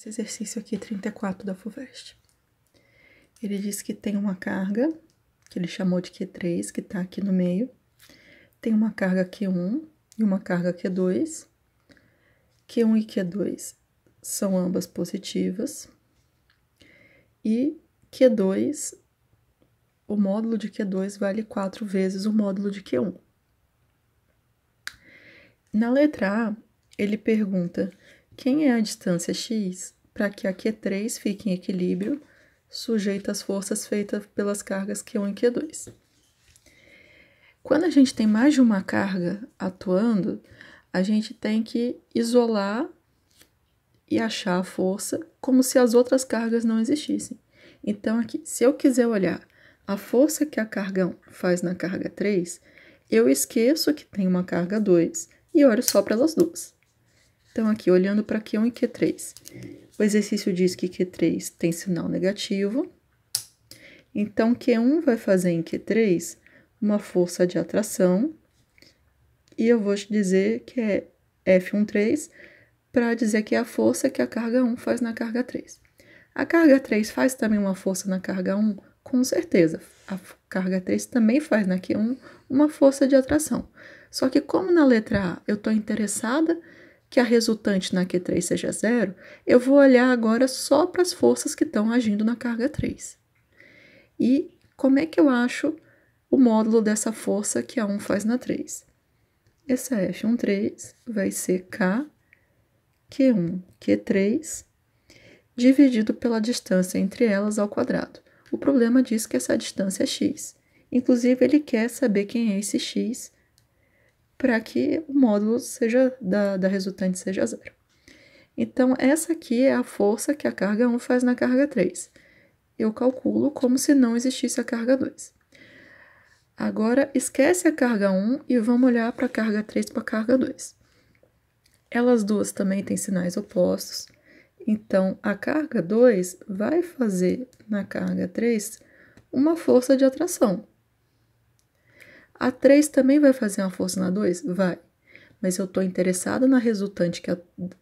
Esse exercício aqui, 34 é da FUVEST. Ele diz que tem uma carga, que ele chamou de Q3, que está aqui no meio. Tem uma carga Q1 e uma carga Q2. Q1 e Q2 são ambas positivas. E Q2, o módulo de Q2 vale 4 vezes o módulo de Q1. Na letra A, ele pergunta quem é a distância x para que a Q3 fique em equilíbrio, sujeita às forças feitas pelas cargas Q1 e Q2. Quando a gente tem mais de uma carga atuando, a gente tem que isolar e achar a força como se as outras cargas não existissem. Então, aqui, se eu quiser olhar a força que a carga 1 faz na carga 3, eu esqueço que tem uma carga 2 e olho só para elas duas. Então, aqui, olhando para Q1 e Q3. O exercício diz que Q3 tem sinal negativo. Então, Q1 vai fazer em Q3 uma força de atração. E eu vou te dizer que é F13 para dizer que é a força que a carga 1 faz na carga 3. A carga 3 faz também uma força na carga 1? Com certeza. A carga 3 também faz na Q1 uma força de atração. Só que como na letra A eu estou interessada que a resultante na Q3 seja zero, eu vou olhar agora só para as forças que estão agindo na carga 3. E como é que eu acho o módulo dessa força que a 1 faz na 3? Essa F13 vai ser K, Q1, Q3, dividido pela distância entre elas ao quadrado. O problema diz que essa distância é x. Inclusive, ele quer saber quem é esse x para que o módulo seja da, da resultante seja zero. Então, essa aqui é a força que a carga 1 faz na carga 3. Eu calculo como se não existisse a carga 2. Agora, esquece a carga 1 e vamos olhar para a carga 3 para a carga 2. Elas duas também têm sinais opostos. Então, a carga 2 vai fazer na carga 3 uma força de atração, a 3 também vai fazer uma força na 2? Vai. Mas eu estou interessado na resultante que é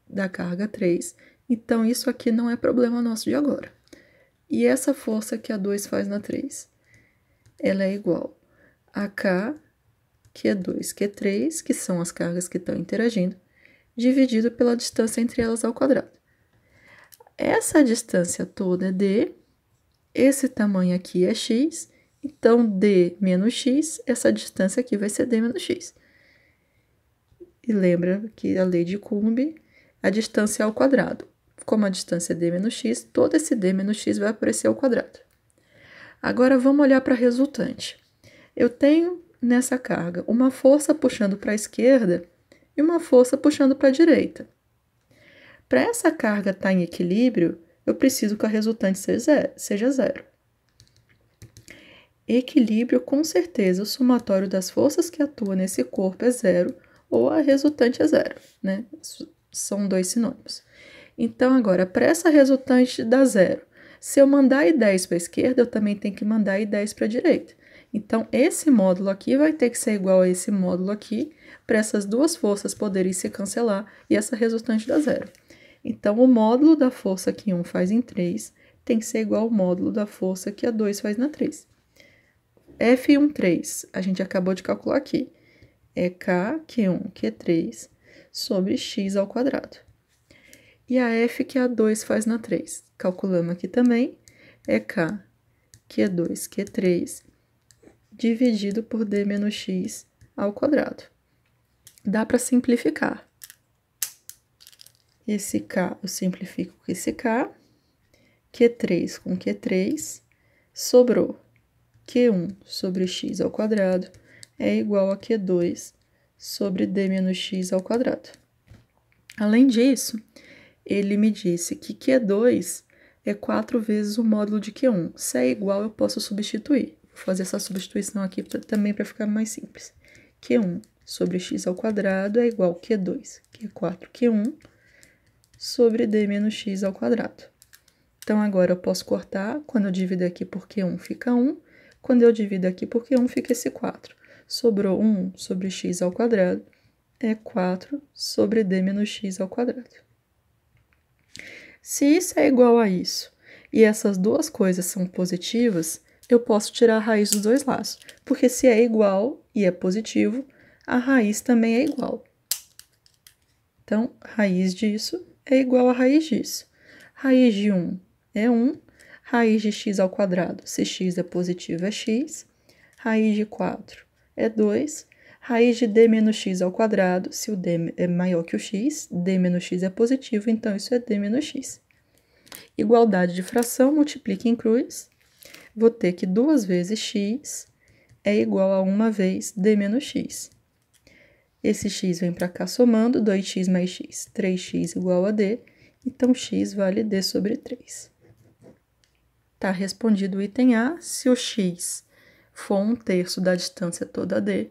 da carga 3, então isso aqui não é problema nosso de agora. E essa força que a 2 faz na 3? Ela é igual a K, que é 2, que é 3, que são as cargas que estão interagindo, dividido pela distância entre elas ao quadrado. Essa distância toda é D, esse tamanho aqui é X, então, d menos x, essa distância aqui vai ser d menos x. E lembra que a lei de Coulomb, a distância é ao quadrado. Como a distância é d menos x, todo esse d menos x vai aparecer ao quadrado. Agora, vamos olhar para a resultante. Eu tenho nessa carga uma força puxando para a esquerda e uma força puxando para a direita. Para essa carga estar tá em equilíbrio, eu preciso que a resultante seja zero equilíbrio, com certeza, o somatório das forças que atuam nesse corpo é zero ou a resultante é zero, né? São dois sinônimos. Então, agora, para essa resultante dar zero. Se eu mandar I10 para a esquerda, eu também tenho que mandar I10 para a direita. Então, esse módulo aqui vai ter que ser igual a esse módulo aqui, para essas duas forças poderem se cancelar e essa resultante dar zero. Então, o módulo da força que 1 um faz em 3 tem que ser igual ao módulo da força que a 2 faz na 3. F13, a gente acabou de calcular aqui, é K, Q1, Q3, sobre x ao quadrado. E a F que a 2 faz na 3, calculamos aqui também, é K, Q2, Q3, dividido por D menos x ao quadrado. Dá para simplificar. Esse K eu simplifico com esse K, Q3 com Q3, sobrou Q1 sobre x ao quadrado é igual a Q2 sobre d menos x ao quadrado. Além disso, ele me disse que Q2 é 4 vezes o módulo de Q1. Se é igual, eu posso substituir. Vou fazer essa substituição aqui pra, também para ficar mais simples. Q1 sobre x ao quadrado é igual a Q2, Q4, Q1 sobre d menos x ao quadrado. Então, agora eu posso cortar, quando eu divido aqui por Q1 fica 1, quando eu divido aqui por Q1, fica esse 4. Sobrou 1 sobre x ao quadrado, é 4 sobre d menos x ao quadrado. Se isso é igual a isso, e essas duas coisas são positivas, eu posso tirar a raiz dos dois lados, porque se é igual e é positivo, a raiz também é igual. Então, raiz disso é igual a raiz disso. Raiz de 1 é 1 Raiz de x ao quadrado, se x é positivo, é x. Raiz de 4 é 2. Raiz de d menos x ao quadrado, se o d é maior que o x, d menos x é positivo, então isso é d menos x. Igualdade de fração, multiplica em cruz. Vou ter que 2 vezes x é igual a 1 vez d menos x. Esse x vem para cá somando, 2x mais x, 3x igual a d, então x vale d sobre 3. Está respondido o item A. Se o x for um terço da distância toda d,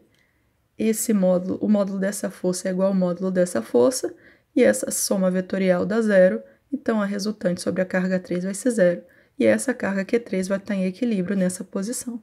esse módulo, o módulo dessa força é igual ao módulo dessa força, e essa soma vetorial dá zero, então a resultante sobre a carga 3 vai ser zero, e essa carga Q3 vai estar em equilíbrio nessa posição.